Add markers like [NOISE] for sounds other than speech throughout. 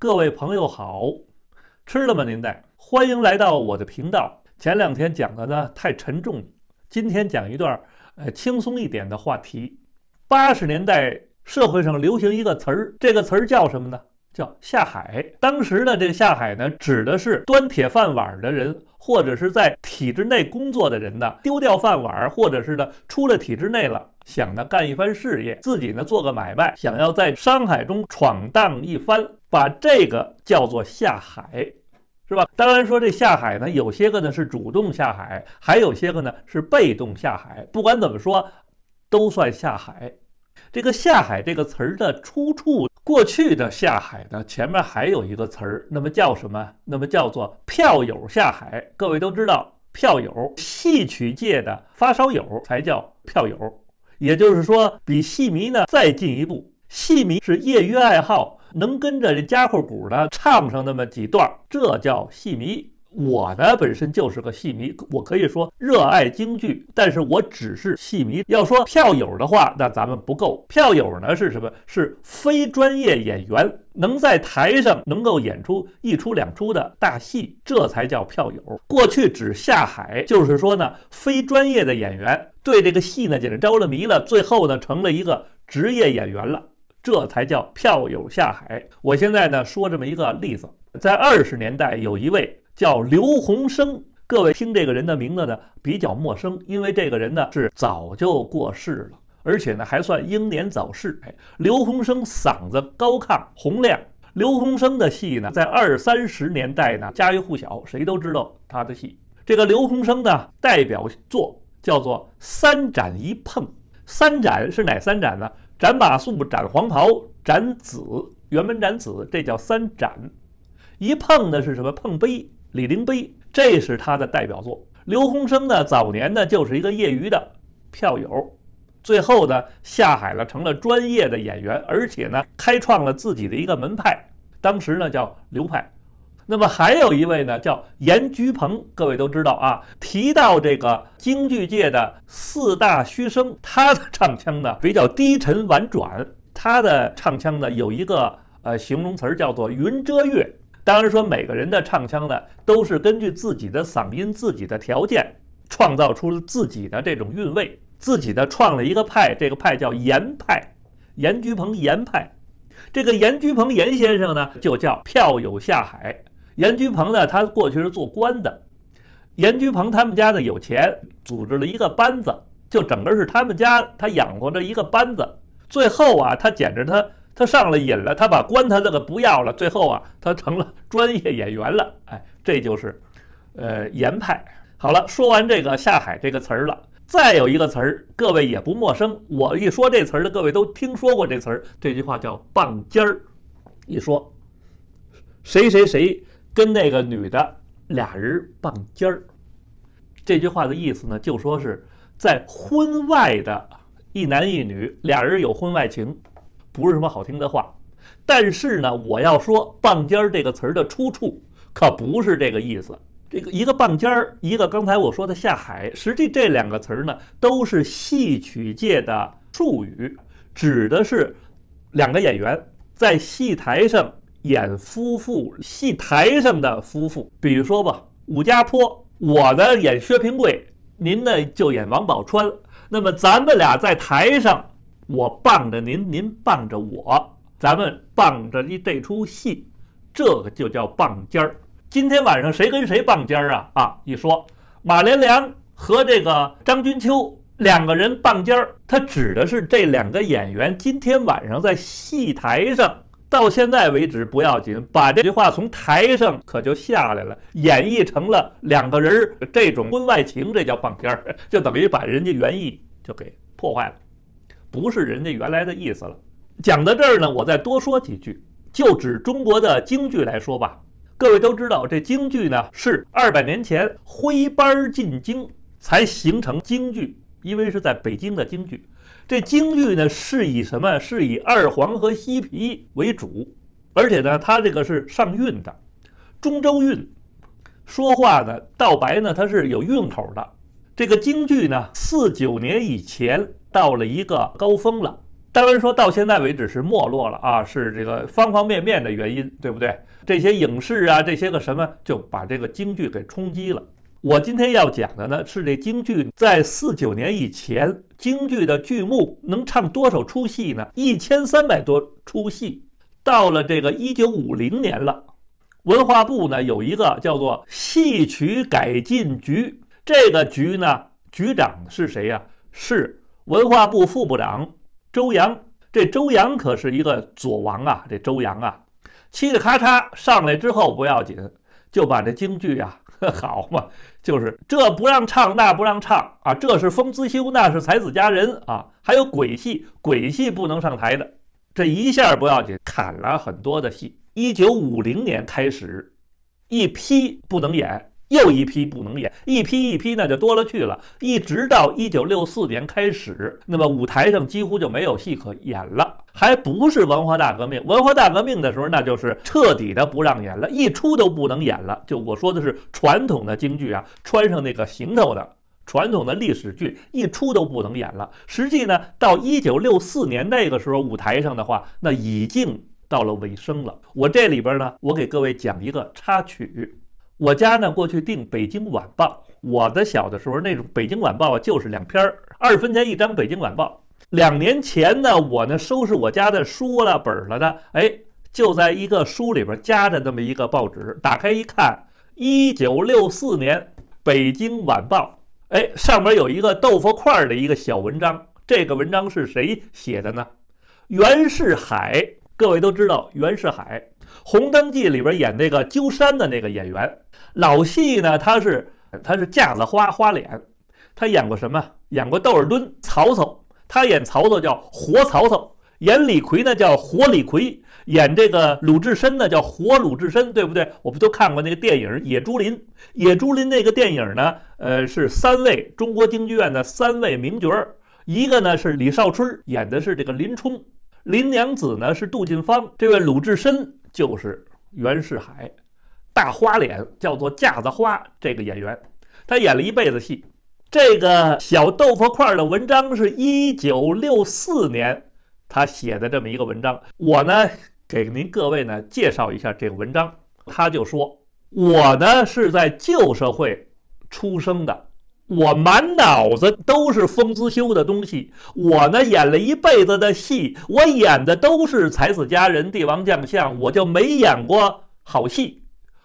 各位朋友好，吃了吗？您在欢迎来到我的频道。前两天讲的呢太沉重，今天讲一段儿呃轻松一点的话题。八十年代社会上流行一个词儿，这个词儿叫什么呢？叫下海，当时呢，这个下海呢，指的是端铁饭碗的人，或者是在体制内工作的人呢，丢掉饭碗，或者是呢，出了体制内了，想呢干一番事业，自己呢做个买卖，想要在商海中闯荡一番，把这个叫做下海，是吧？当然说这下海呢，有些个呢是主动下海，还有些个呢是被动下海，不管怎么说，都算下海。这个下海这个词儿的出处。过去的下海呢，前面还有一个词儿，那么叫什么？那么叫做票友下海。各位都知道，票友，戏曲界的发烧友才叫票友，也就是说，比戏迷呢再进一步。戏迷是业余爱好，能跟着这家伙鼓呢唱上那么几段，这叫戏迷。我呢本身就是个戏迷，我可以说热爱京剧，但是我只是戏迷。要说票友的话，那咱们不够。票友呢是什么？是非专业演员，能在台上能够演出一出两出的大戏，这才叫票友。过去指下海，就是说呢，非专业的演员对这个戏呢，简直着了迷了，最后呢成了一个职业演员了。这才叫票友下海。我现在呢说这么一个例子，在二十年代有一位叫刘洪生。各位听这个人的名字呢比较陌生，因为这个人呢是早就过世了，而且呢还算英年早逝。哎，刘洪生嗓子高亢洪亮。刘洪生的戏呢，在二三十年代呢家喻户晓，谁都知道他的戏。这个刘洪生呢代表作叫做《三盏一碰》，三盏是哪三盏呢？斩马谡，斩黄袍，斩子，辕门斩子，这叫三斩。一碰的是什么？碰碑，李陵碑，这是他的代表作。刘洪生呢，早年呢就是一个业余的票友，最后呢下海了，成了专业的演员，而且呢开创了自己的一个门派，当时呢叫流派。那么还有一位呢，叫严菊鹏，各位都知道啊。提到这个京剧界的四大须生，他的唱腔呢比较低沉婉转，他的唱腔呢有一个呃形容词儿叫做“云遮月”。当然说每个人的唱腔呢都是根据自己的嗓音、自己的条件，创造出了自己的这种韵味，自己的创了一个派，这个派叫严派，严菊鹏严派。这个严菊鹏严先生呢就叫票友下海。严居鹏呢？他过去是做官的。严居鹏他们家呢有钱，组织了一个班子，就整个是他们家他养活着一个班子。最后啊，他简直他他上了瘾了，他把官他那个不要了。最后啊，他成了 [LAUGHS] 专业演员了。哎，这就是，呃，严派。好了，说完这个下海这个词儿了，再有一个词儿，各位也不陌生。我一说这词儿的，各位都听说过这词儿。这句话叫棒尖儿，一说，谁谁谁。跟那个女的俩人傍尖儿，这句话的意思呢，就说是在婚外的，一男一女俩人有婚外情，不是什么好听的话。但是呢，我要说“傍尖儿”这个词儿的出处可不是这个意思。这个一个“傍尖儿”，一个刚才我说的“下海”，实际这两个词儿呢，都是戏曲界的术语，指的是两个演员在戏台上。演夫妇，戏台上的夫妇，比如说吧，武家坡，我呢演薛平贵，您呢就演王宝钏。那么咱们俩在台上，我傍着您，您傍着我，咱们傍着一这出戏，这个就叫傍尖儿。今天晚上谁跟谁傍尖儿啊？啊，一说马连良和这个张君秋两个人傍尖儿，他指的是这两个演员今天晚上在戏台上。到现在为止不要紧，把这句话从台上可就下来了，演绎成了两个人儿这种婚外情，这叫放片儿，[LAUGHS] 就等于把人家原意就给破坏了，不是人家原来的意思了。讲到这儿呢，我再多说几句，就指中国的京剧来说吧，各位都知道这京剧呢是二百年前徽班进京才形成京剧，因为是在北京的京剧。这京剧呢，是以什么？是以二黄和西皮为主，而且呢，它这个是上韵的，中州韵。说话呢，道白呢，它是有韵口的。这个京剧呢，四九年以前到了一个高峰了，当然说到现在为止是没落了啊，是这个方方面面的原因，对不对？这些影视啊，这些个什么，就把这个京剧给冲击了。我今天要讲的呢是这京剧，在四九年以前，京剧的剧目能唱多少出戏呢？一千三百多出戏。到了这个一九五零年了，文化部呢有一个叫做戏曲改进局，这个局呢局长是谁呀？是文化部副部长周扬。这周扬可是一个左王啊，这周扬啊，嘁哩咔嚓上来之后不要紧，就把这京剧啊，好嘛。就是这不让唱，那不让唱啊！这是风姿修，那是才子佳人啊！还有鬼戏，鬼戏不能上台的，这一下不要紧，砍了很多的戏。一九五零年开始，一批不能演。又一批不能演，一批一批，那就多了去了。一直到一九六四年开始，那么舞台上几乎就没有戏可演了。还不是文化大革命，文化大革命的时候，那就是彻底的不让演了，一出都不能演了。就我说的是传统的京剧啊，穿上那个行头的传统的历史剧，一出都不能演了。实际呢，到一九六四年那个时候，舞台上的话，那已经到了尾声了。我这里边呢，我给各位讲一个插曲。我家呢，过去订《北京晚报》。我的小的时候，那种《北京晚报》就是两篇儿，二分钱一张。《北京晚报》两年前呢，我呢收拾我家的书了本了的，哎，就在一个书里边夹着那么一个报纸。打开一看，一九六四年《北京晚报》，哎，上面有一个豆腐块儿的一个小文章。这个文章是谁写的呢？袁世海。各位都知道袁世海，《红灯记》里边演那个鸠山的那个演员，老戏呢，他是他是架子花花脸，他演过什么？演过窦尔敦、曹操，他演曹操叫活曹操，演李逵呢叫活李逵，演这个鲁智深呢叫活鲁智深，对不对？我们都看过那个电影《野猪林》，《野猪林》那个电影呢，呃，是三位中国京剧院的三位名角儿，一个呢是李少春演的是这个林冲。林娘子呢是杜近芳，这位鲁智深就是袁世海，大花脸叫做架子花这个演员，他演了一辈子戏。这个小豆腐块的文章是一九六四年他写的这么一个文章，我呢给您各位呢介绍一下这个文章，他就说我呢是在旧社会出生的。我满脑子都是封资修的东西，我呢演了一辈子的戏，我演的都是才子佳人、帝王将相，我就没演过好戏，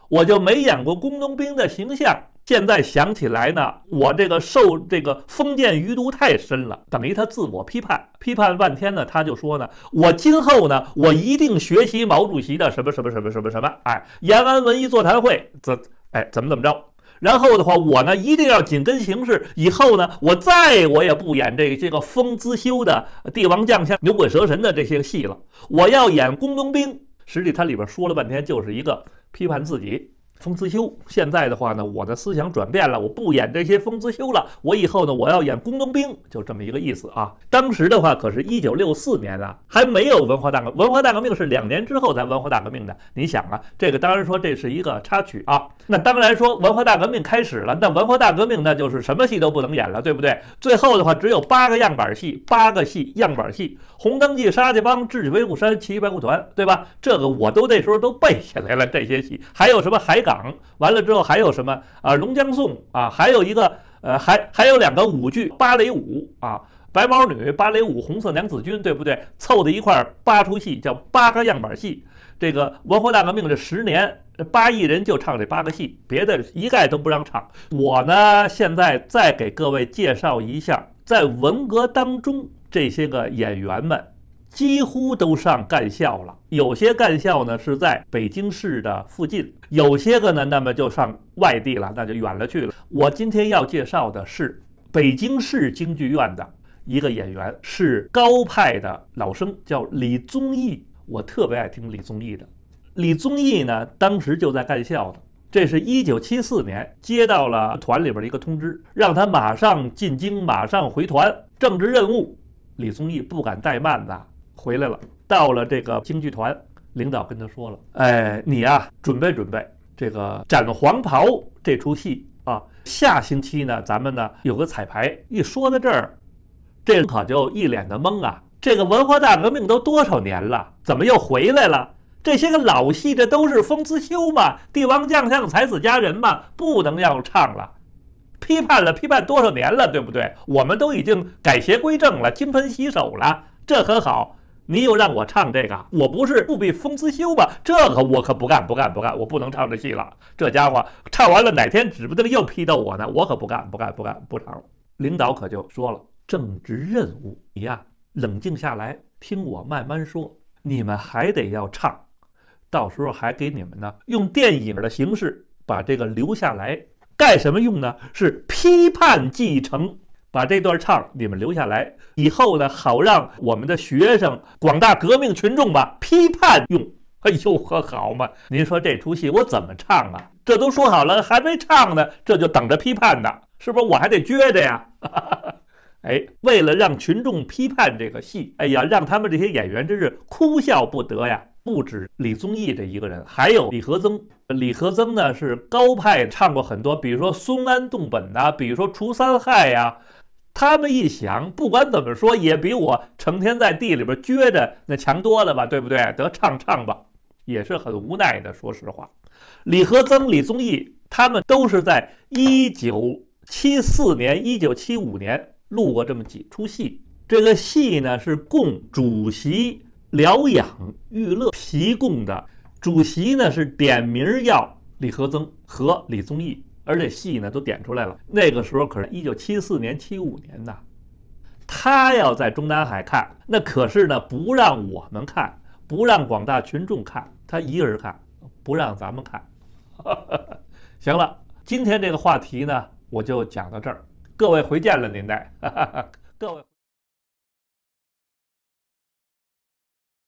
我就没演过工农兵的形象。现在想起来呢，我这个受这个封建余毒太深了，等于他自我批判，批判半天呢，他就说呢，我今后呢，我一定学习毛主席的什么什么什么什么什么，哎，延安文艺座谈会怎，哎怎么怎么着。然后的话，我呢一定要紧跟形势。以后呢，我再我也不演这这个封姿修的帝王将相、牛鬼蛇神的这些戏了。我要演工农兵。实际它里边说了半天，就是一个批判自己。封资修，现在的话呢，我的思想转变了，我不演这些封资修了，我以后呢，我要演工农兵，就这么一个意思啊。当时的话可是1964年啊，还没有文化大革，文化大革命是两年之后才文化大革命的。你想啊，这个当然说这是一个插曲啊，那当然说文化大革命开始了，那文化大革命那就是什么戏都不能演了，对不对？最后的话只有八个样板戏，八个戏样板戏，红灯记、沙家浜、智取威虎山、奇袭白虎团，对吧？这个我都那时候都背下来了这些戏，还有什么还。港完了之后还有什么啊？《龙江颂》啊，还有一个呃，还还有两个舞剧，芭蕾舞啊，《白毛女》芭蕾舞，《红色娘子军》，对不对？凑在一块儿八出戏叫八个样板戏。这个文化大革命这十年，八亿人就唱这八个戏，别的一概都不让唱。我呢，现在再给各位介绍一下，在文革当中这些个演员们。几乎都上干校了，有些干校呢是在北京市的附近，有些个呢那么就上外地了，那就远了去了。我今天要介绍的是北京市京剧院的一个演员，是高派的老生，叫李宗义。我特别爱听李宗义的。李宗义呢，当时就在干校的。这是一九七四年接到了团里边的一个通知，让他马上进京，马上回团，政治任务。李宗义不敢怠慢呐。回来了，到了这个京剧团，领导跟他说了：“哎，你呀，准备准备，这个斩黄袍这出戏啊，下星期呢，咱们呢有个彩排。”一说到这儿，这可就一脸的懵啊！这个文化大革命都多少年了，怎么又回来了？这些个老戏，这都是封资修嘛，帝王将相、才子佳人嘛，不能要唱了，批判了，批判多少年了，对不对？我们都已经改邪归正了，金盆洗手了，这很好。你又让我唱这个，我不是不比风姿修吧？这个我可不干，不干，不干，我不能唱这戏了。这家伙唱完了，哪天指不定又批斗我呢？我可不干，不干，不干，不唱了。领导可就说了，政治任务，你呀，冷静下来，听我慢慢说。你们还得要唱，到时候还给你们呢，用电影的形式把这个留下来，干什么用呢？是批判继承。把这段唱，你们留下来以后呢，好让我们的学生、广大革命群众吧批判用。哎呦，呵，好嘛！您说这出戏我怎么唱啊？这都说好了，还没唱呢，这就等着批判呢，是不是？我还得撅着呀？[LAUGHS] 哎，为了让群众批判这个戏，哎呀，让他们这些演员真是哭笑不得呀！不止李宗义这一个人，还有李和曾。李和曾呢是高派，唱过很多，比如说《松安洞本》呐，比如说《除三害》呀。他们一想，不管怎么说，也比我成天在地里边撅着那强多了吧，对不对？得唱唱吧，也是很无奈的。说实话，李和曾、李宗义他们都是在一九七四年、一九七五年录过这么几出戏。这个戏呢，是供主席疗养娱乐提供的。主席呢，是点名要李和曾和李宗义。而且戏呢都点出来了，那个时候可是一九七四年、七五年呐，他要在中南海看，那可是呢不让我们看，不让广大群众看，他一个人看，不让咱们看。[LAUGHS] 行了，今天这个话题呢我就讲到这儿，各位回见了，您哈，各位。